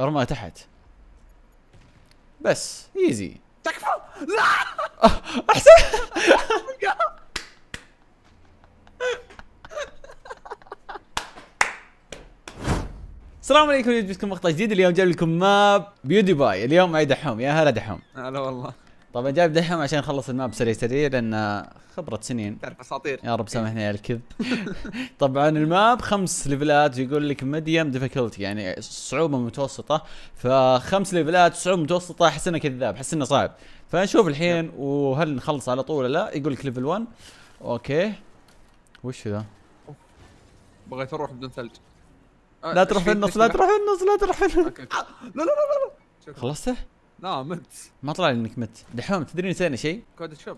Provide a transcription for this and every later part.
ارمى تحت بس ايزي تكفى لا احسن السلام عليكم جبت مقطع جديد اليوم جايب لكم ماب بيودي باي اليوم معي دحوم يا هلا دحوم هلا والله طبعا جايب دحوم عشان اخلص الماب سريع سريع لان خبره سنين تعرف اساطير يا رب سامحني على الكذب طبعا الماب خمس ليفلات يقول لك ميديم ديفيكولتي يعني صعوبه متوسطه فخمس ليفلات صعوبه متوسطه احس انه كذاب احس انه صعب فنشوف الحين وهل نخلص على طول ولا لا يقول لك ليفل 1 اوكي وش ذا؟ بغيت اروح بدون ثلج لا تروح في النص لا تروح في النص لا آه، تروح في النص لا لا لا لا خلصته؟ لا مت ما طلع لي انك مت دحوم تدري نسينا شيء كود الشوب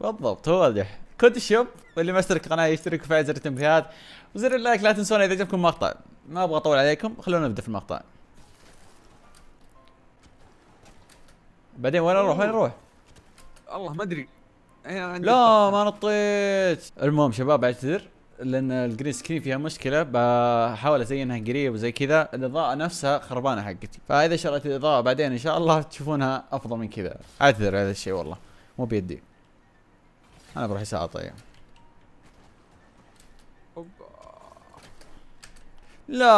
بالضبط هو دح كود الشوب واللي ما اشترك قناه يشترك وفعل زر التنبيهات وزر اللايك لا تنسونا اذا عجبكم المقطع ما ابغى اطول عليكم خلونا نبدا في المقطع بعدين وين اروح وين اروح؟ الله ما ادري لا ما نطيت المهم شباب اعتذر لان الجرين سكرين فيها مشكله بحاول ازينها قريب وزي كذا الاضاءه نفسها خربانه حقتي فاذا شريت الاضاءه بعدين ان شاء الله تشوفونها افضل من كذا اعتذر هذا الشيء والله مو بيدي انا بروح ساعه طيب لا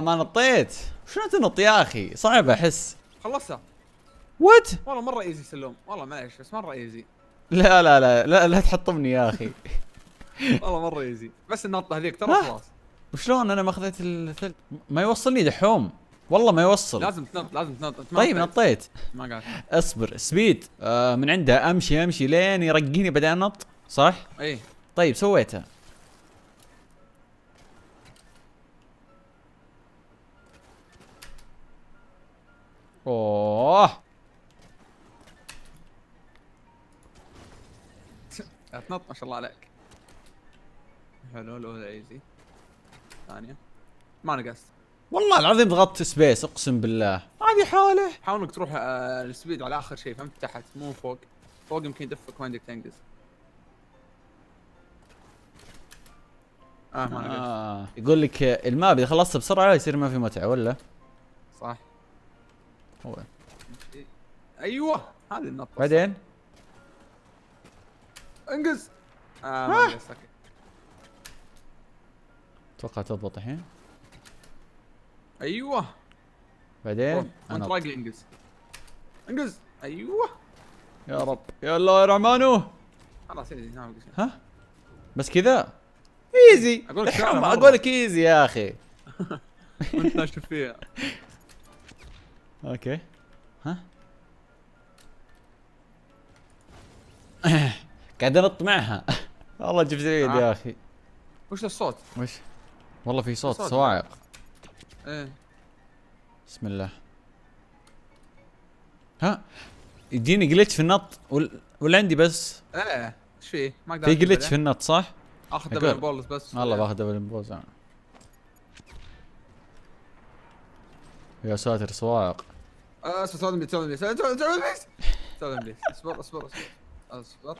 ما نطيت شلون تنط يا اخي صعب احس خلصتها وات والله مره ايزي سلوم والله معليش بس مره ايزي لا لا لا لا, لا تحطمني يا اخي والله مره يزي بس النطه هذيك ترى خلاص وشلون انا ما اخذت الثلج ما يوصلني دحوم والله ما يوصل لازم تنط لازم تنط طيب نطيت ما قاعد اصبر سبيد آه من عندها امشي امشي لين يرقيني بعدين انط صح؟ اي طيب سويتها اوه تنط ما شاء الله عليك حلو الاولى ايزي الثانيه ما نقصت والله العظيم ضغطت سبيس اقسم بالله هذه حاله حاول انك تروح آه، السبيد على اخر شيء فهمت تحت مو فوق فوق يمكن يدفك عندك تنقز اه ما نقصت آه. يقول لك الماب اذا خلصت بسرعه يصير ما في متعه ولا صح هو ايوه هذه النقطه بعدين انقز اه ما آه. اتوقع تضبط الحين ايوه بعدين انا راجل انقز انقز ايوه يا رب يا الله يا رحمانو خلاص ايزي نعم، ها بس كذا ايزي اقول لك اقول لك ايزي يا اخي وانت ناشف فيها اوكي ها قاعد انط معها والله جبت العيد يا اخي وش الصوت؟ وش؟ والله في صوت صواعق ايه بسم الله ها يديني جلتش في النط ولا, عندي بس؟ ايه ايش فيه؟ ما اقدر في جلتش في النط صح؟ اخذ دبل بولز بس والله باخذ دبل بولز انا يا ساتر صواعق آه، اصبر سولدن بليز سولدن بليز سولدن بليز اصبر اصبر اصبر اصبر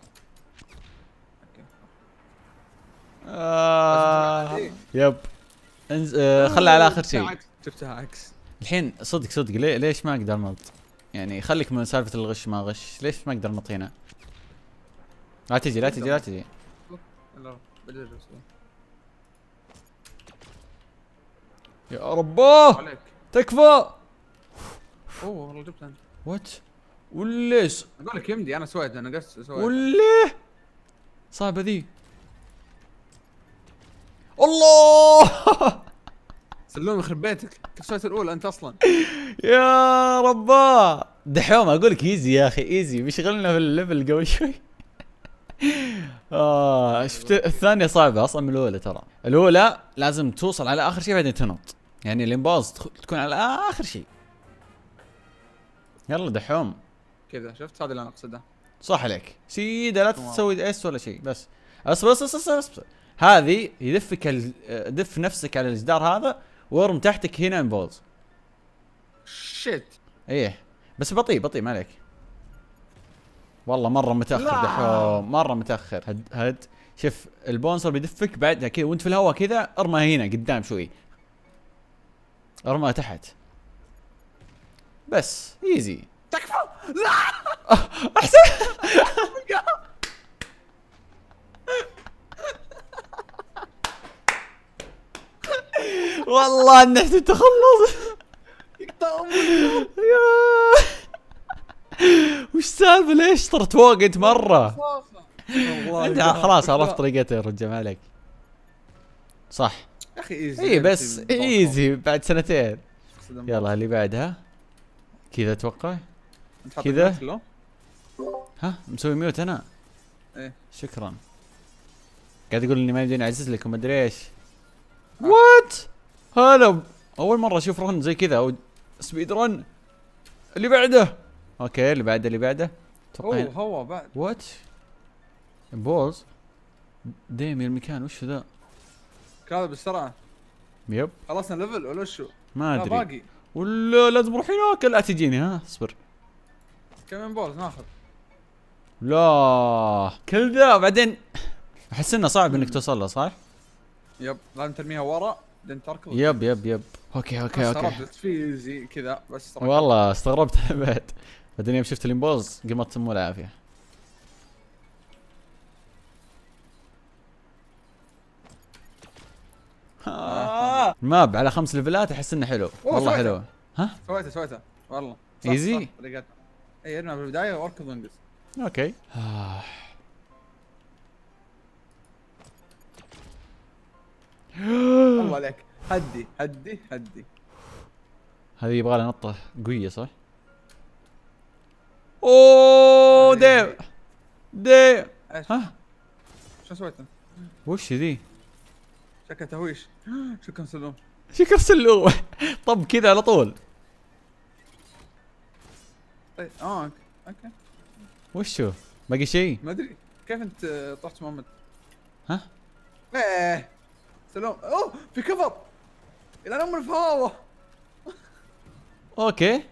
آه، يب انز... آه، خلها على اخر شيء شفتها عكس الحين صدق صدق ليه ليش ما اقدر نط؟ يعني خليك من سالفه الغش ما غش ليش ما اقدر نط هنا؟ لا تجي لا تجي لا تجي يا رباه تكفى اوه والله جبت انا وات وليش؟ اقول لك يمدي انا سويت انا قص سويت وليه؟ صعبه ذي الله سلوم يخرب بيتك كيف سويت الاولى انت اصلا يا رباه دحوم اقول لك ايزي يا اخي ايزي بيشغلنا في الليفل قوي شوي اه شفت الثانيه صعبه اصلا من الاولى ترى الاولى لازم توصل على اخر شيء بعدين تنط يعني الامباز تكون على اخر شيء يلا دحوم كذا شفت هذا اللي انا اقصده صح عليك سيده لا تسوي اس ولا شيء بس اصبر اصبر اصبر اصبر هذه يدفك دف نفسك على الجدار هذا وارم تحتك هنا بولز شيت ايه بس بطيء بطيء ما عليك والله مره متاخر دحوم مره متاخر هد هد شوف البونسر بيدفك بعدها كذا وانت في الهواء كذا ارمى هنا قدام شوي ارمى تحت بس ايزي تكفى لا أه، احسن والله ان احنا تخلص يقطع وش سالفه ليش صرت وقت مره؟ انت خلاص عرفت طريقته يا رجال ما عليك صح يا اخي ايزي اي يعني، بس ايزي بعد سنتين يلا اللي بعدها كذا اتوقع كذا ها مسوي ميوت انا ايه شكرا قاعد يقول اني ما يمديني اعزز لكم ما ادري ايش وات آه. هلا اول مره اشوف رن زي كذا او سبيد رن اللي بعده اوكي اللي بعده اللي بعده اوه هو بعد وات بوز ديمي المكان وش ذا كذا بالسرعه يب خلصنا ليفل ولا شو ما آه، ادري باقي ولا لازم اروح هناك لا تجيني ها اصبر كمان بوز ناخذ لا كل ذا بعدين احس انه صعب انك توصل له صح؟ يب لازم ترميها ورا لان تركض يب يب يب اوكي اوكي اوكي استغربت في زي كذا بس والله استغربت بعد بعدين يوم شفت الامبوز قمت مو العافيه آه. ماب على خمس ليفلات احس انه حلو والله حلو ها سويته سويته والله ايزي اي ارمى بالبدايه واركض وانقص اوكي آه. الله عليك هدي هدي هدي هذه يبغى لها نطه قويه صح؟ اوه ديف ديف ها؟ شو سويت انت؟ وش ذي؟ شكل تهويش شكرا سلوم شكرا سلوم طب كذا على طول طيب اه اوكي وشو؟ باقي شيء؟ ما ادري كيف انت طحت محمد؟ ها؟ ايه سلام اوه في كفر الى ام الفاوه اوكي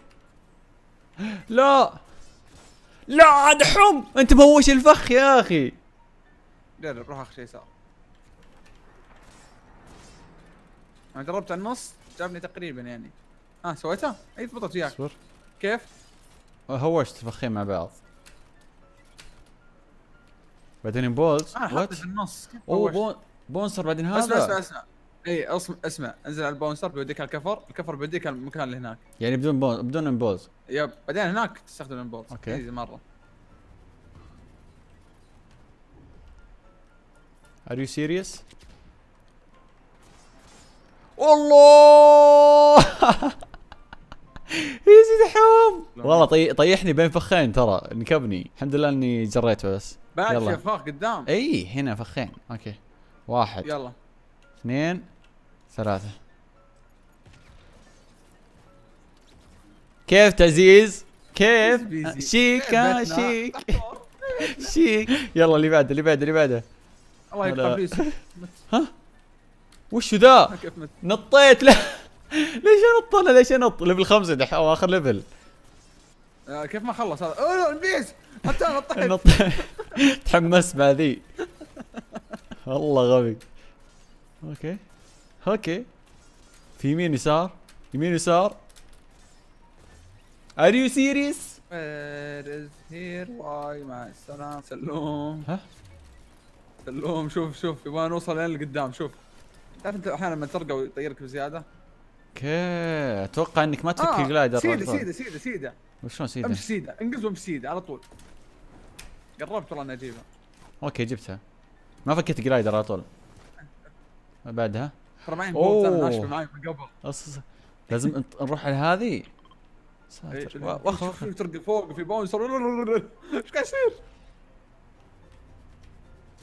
لا لا عاد حم انت مهوش الفخ يا اخي لا لا روح اخر شيء يسار انا قربت على النص جابني تقريبا يعني ها آه سويتها؟ اي ضبطت وياك اصبر كيف؟ هوشت فخين مع بعض بعدين بولز آه حطيت النص كيف هوشت؟ بونسر بعدين هذا اسمع اسمع اسمع اي اسمع اسمع انزل على البونسر بيوديك على الكفر، الكفر بيوديك على المكان اللي هناك. يعني بدون بون بدون امبوز يب بعدين هناك تستخدم امبوز اوكي. ايزي مره. ار يو سيريس؟ الله ايزي حوم والله طي... طيحني بين فخين ترى نكبني الحمد لله اني جريته بس بعد في فخ قدام اي هنا فخين اوكي واحد يلا اثنين ثلاثة كيف تعزيز؟ كيف؟ آه، شيك ها آه، شيك شيك يلا اللي بعده اللي بعده اللي بعده الله يقطع فيس ها؟ وشو ذا؟ نطيت له ليش انط انا ليش انط؟ ليفل خمسة دحين او اخر ليفل آه، كيف ما خلص هذا؟ اوه بيس حتى انا نطيت تحمست مع ذي والله غبي اوكي اوكي في يمين يسار يمين يسار ار يو سيريس از هير واي مع السلامة سلوم ها سلوم شوف شوف يبغى نوصل لين لقدام شوف تعرف انت احيانا لما ترقى ويطيرك بزيادة اوكي اتوقع انك ما تفك الجلايدر آه. سيدة, سيدة سيدة سيدة وشلون سيدة؟ امشي سيدة انقز وامشي سيدة على طول قربت والله اني اجيبها اوكي جبتها ما فكيت جلايدر على طول بعدها ترى ما ناشفه معي من قبل لازم نروح على هذه إيه، ساتر واخر واخر ترقى فوق في بونس ايش قاعد يصير؟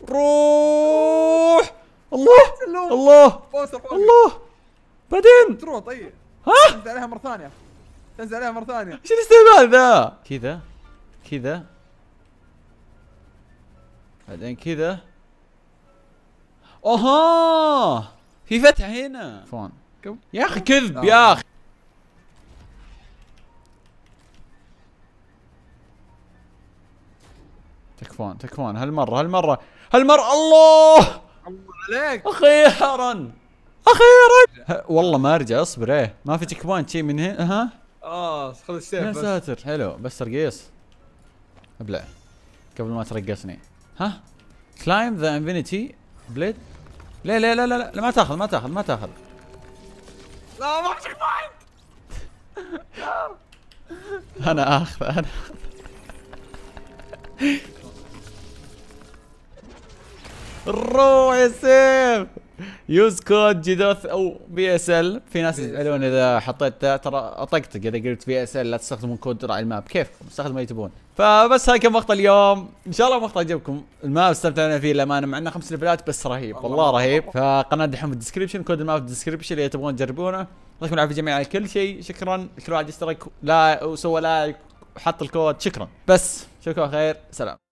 روح الله الله الله بعدين تروح طيب ها تنزل عليها مره ثانيه تنزل عليها مره ثانيه ايش الاستهبال ذا كذا كذا بعدين كذا اها في فتحه هنا فون يا اخي كذب آه. يا اخي تكفون تكفون هالمره هالمره هالمره الله الله عليك اخيرا اخيرا والله ما ارجع اصبر ايه ما في تك بوينت شي من هنا ها اه خذ السيف يا ساتر حلو بس ترقيص ابلع قبل ما ترقصني ها كلايم ذا انفينيتي بليد ليه ليه لا لا لا ما تاخذ ما تاخذ ما تاخذ لا ما تشك انا اخذ انا روح يا سيف يوز كود جدوث او بي اس ال في ناس يسالون اذا حطيت ترى اطقطق اذا قلت بي اس ال لا تستخدمون كود راعي الماب كيف استخدموا اللي تبون فبس هاي كان مقطع اليوم ان شاء الله مقطع عجبكم ما استمتعنا فيه للامانه مع انه خمس ليفلات بس رهيب والله رهيب فقناه دحوم في كود الماب في اللي تبغون تجربونه الله يكون العافيه جميعا على كل شيء شكرا كل واحد اشترك لا وسوى لايك وحط الكود شكرا بس شكرا خير سلام